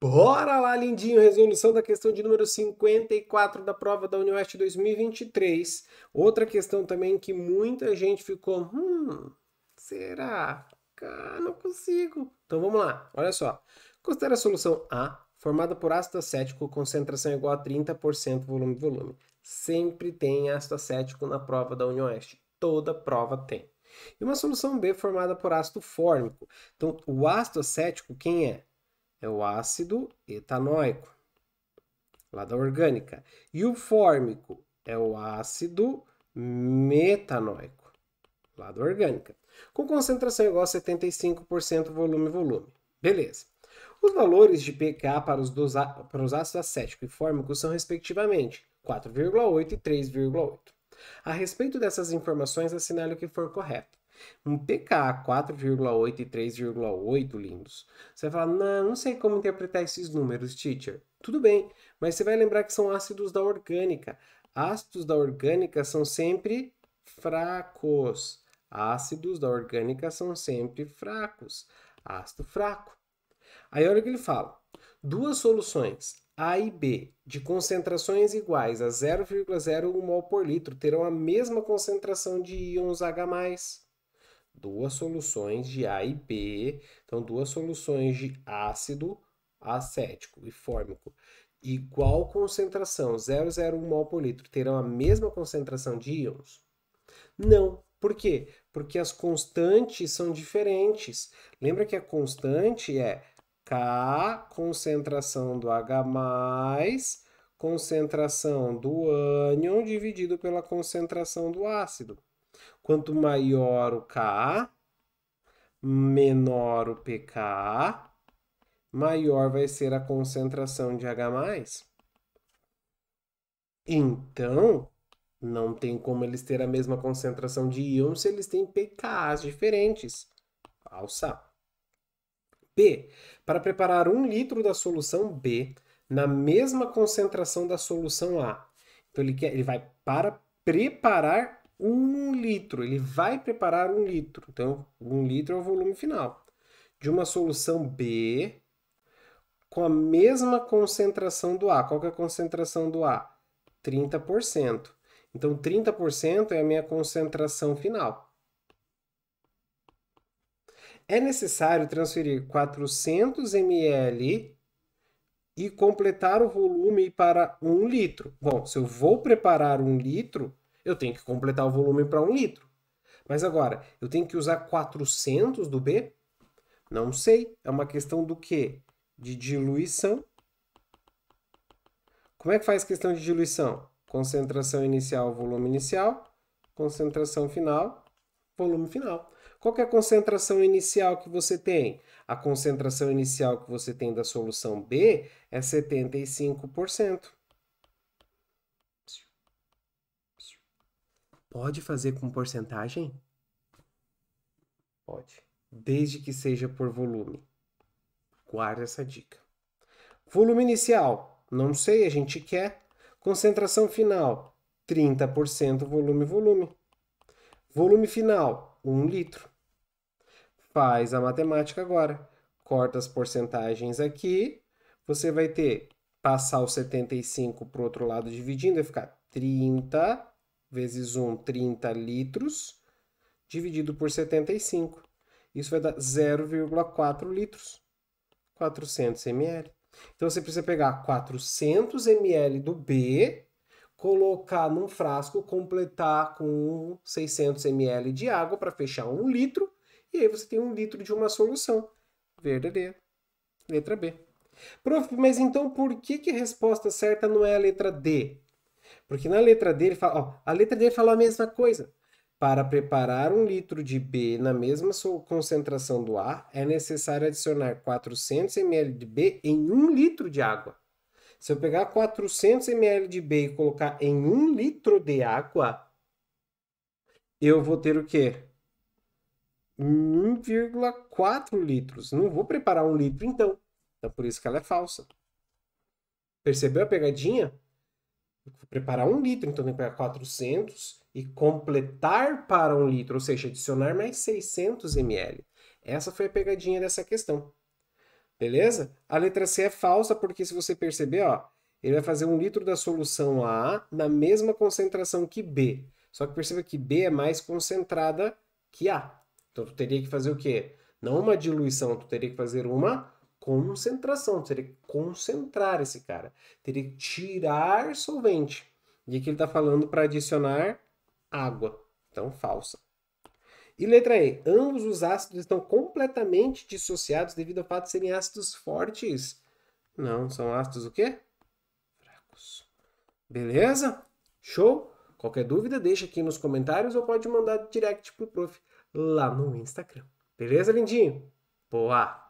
Bora lá, lindinho! Resolução da questão de número 54 da prova da UniOeste 2023. Outra questão também que muita gente ficou. Hum, será? Ah, não consigo. Então vamos lá, olha só. Considera a solução A, formada por ácido acético, concentração igual a 30% volume-volume. Sempre tem ácido acético na prova da UniOeste. Toda prova tem. E uma solução B formada por ácido fórmico. Então, o ácido acético, quem é? é o ácido etanoico, lá da orgânica. E o fórmico é o ácido metanoico, lá da orgânica. Com concentração igual a 75% volume-volume. Beleza. Os valores de pK para os, dos, para os ácidos acético e fórmico são, respectivamente, 4,8 e 3,8. A respeito dessas informações, assinale o que for correto. Um pK 4,8 e 3,8, lindos. Você vai falar, não, não sei como interpretar esses números, teacher. Tudo bem, mas você vai lembrar que são ácidos da orgânica. Ácidos da orgânica são sempre fracos. Ácidos da orgânica são sempre fracos. Ácido fraco. Aí olha o que ele fala. Duas soluções A e B de concentrações iguais a 0,01 mol por litro terão a mesma concentração de íons H+ duas soluções de A e B, então duas soluções de ácido acético e fórmico, igual concentração, 0,01 mol por litro, terão a mesma concentração de íons? Não. Por quê? Porque as constantes são diferentes. Lembra que a constante é K, concentração do H+, concentração do ânion dividido pela concentração do ácido. Quanto maior o K, menor o pKa, maior vai ser a concentração de H+. Então, não tem como eles ter a mesma concentração de íons se eles têm pKas diferentes. Alça. B. Para preparar um litro da solução B na mesma concentração da solução A. Então, ele, quer, ele vai para preparar um litro. Ele vai preparar um litro. Então, um litro é o volume final. De uma solução B com a mesma concentração do A. Qual é a concentração do A? 30%. Então, 30% é a minha concentração final. É necessário transferir 400 ml e completar o volume para um litro. Bom, se eu vou preparar um litro, eu tenho que completar o volume para um litro. Mas agora, eu tenho que usar 400 do B? Não sei. É uma questão do quê? De diluição. Como é que faz questão de diluição? Concentração inicial, volume inicial. Concentração final, volume final. Qual é a concentração inicial que você tem? A concentração inicial que você tem da solução B é 75%. pode fazer com porcentagem? Pode, desde que seja por volume. Guarda essa dica. Volume inicial, não sei, a gente quer. Concentração final, 30% volume, volume. Volume final, 1 litro. Faz a matemática agora. Corta as porcentagens aqui. Você vai ter passar o 75 para o outro lado dividindo, vai ficar 30 vezes 1, 30 litros, dividido por 75. Isso vai dar 0,4 litros, 400 ml. Então, você precisa pegar 400 ml do B, colocar num frasco, completar com 600 ml de água para fechar um litro, e aí você tem um litro de uma solução. Verdadeiro. Letra B. Prof, mas então por que, que a resposta certa não é a letra D? Porque na letra dele fala, ó, a letra dele fala a mesma coisa. Para preparar um litro de B na mesma concentração do A, é necessário adicionar 400 ml de B em um litro de água. Se eu pegar 400 ml de B e colocar em um litro de água, eu vou ter o quê? 1,4 litros. Não vou preparar um litro, então. Então, por isso que ela é falsa. Percebeu a pegadinha? preparar um litro, então tem que pegar 400 e completar para um litro, ou seja, adicionar mais 600 ml. Essa foi a pegadinha dessa questão. Beleza? A letra C é falsa porque, se você perceber, ó, ele vai fazer um litro da solução A na mesma concentração que B. Só que perceba que B é mais concentrada que A. Então, tu teria que fazer o quê? Não uma diluição, tu teria que fazer uma concentração, teria que concentrar esse cara, teria que tirar solvente. E aqui ele está falando para adicionar água, então falsa. E letra E, ambos os ácidos estão completamente dissociados devido ao fato de serem ácidos fortes. Não, são ácidos o quê? Fracos. Beleza? Show? Qualquer dúvida, deixa aqui nos comentários ou pode mandar direct pro prof lá no Instagram. Beleza, lindinho? Boa!